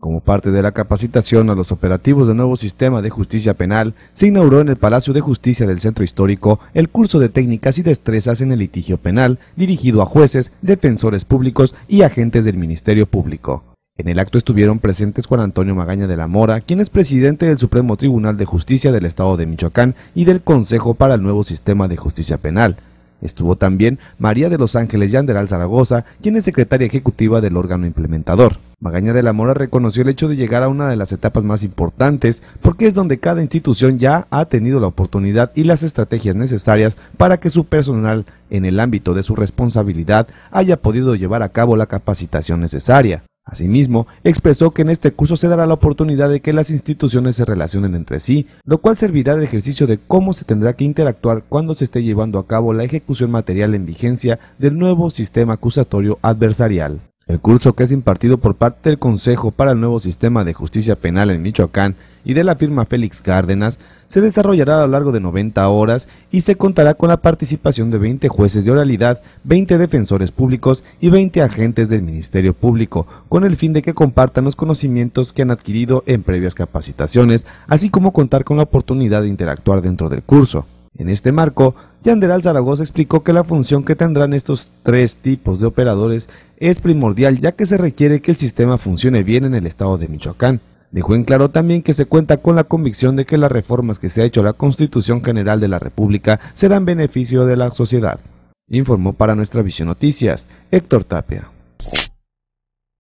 Como parte de la capacitación a los operativos del nuevo sistema de justicia penal, se inauguró en el Palacio de Justicia del Centro Histórico el curso de técnicas y destrezas en el litigio penal, dirigido a jueces, defensores públicos y agentes del Ministerio Público. En el acto estuvieron presentes Juan Antonio Magaña de la Mora, quien es presidente del Supremo Tribunal de Justicia del Estado de Michoacán y del Consejo para el Nuevo Sistema de Justicia Penal, Estuvo también María de los Ángeles Yanderal Zaragoza, quien es secretaria ejecutiva del órgano implementador. Magaña de la Mora reconoció el hecho de llegar a una de las etapas más importantes porque es donde cada institución ya ha tenido la oportunidad y las estrategias necesarias para que su personal en el ámbito de su responsabilidad haya podido llevar a cabo la capacitación necesaria. Asimismo, expresó que en este curso se dará la oportunidad de que las instituciones se relacionen entre sí, lo cual servirá de ejercicio de cómo se tendrá que interactuar cuando se esté llevando a cabo la ejecución material en vigencia del nuevo sistema acusatorio adversarial. El curso que es impartido por parte del Consejo para el Nuevo Sistema de Justicia Penal en Michoacán y de la firma Félix Cárdenas se desarrollará a lo largo de 90 horas y se contará con la participación de 20 jueces de oralidad, 20 defensores públicos y 20 agentes del Ministerio Público, con el fin de que compartan los conocimientos que han adquirido en previas capacitaciones, así como contar con la oportunidad de interactuar dentro del curso. En este marco, Yanderal Zaragoza explicó que la función que tendrán estos tres tipos de operadores es primordial ya que se requiere que el sistema funcione bien en el estado de Michoacán. Dejó en claro también que se cuenta con la convicción de que las reformas que se ha hecho a la Constitución General de la República serán beneficio de la sociedad. Informó para nuestra Visión Noticias Héctor Tapia.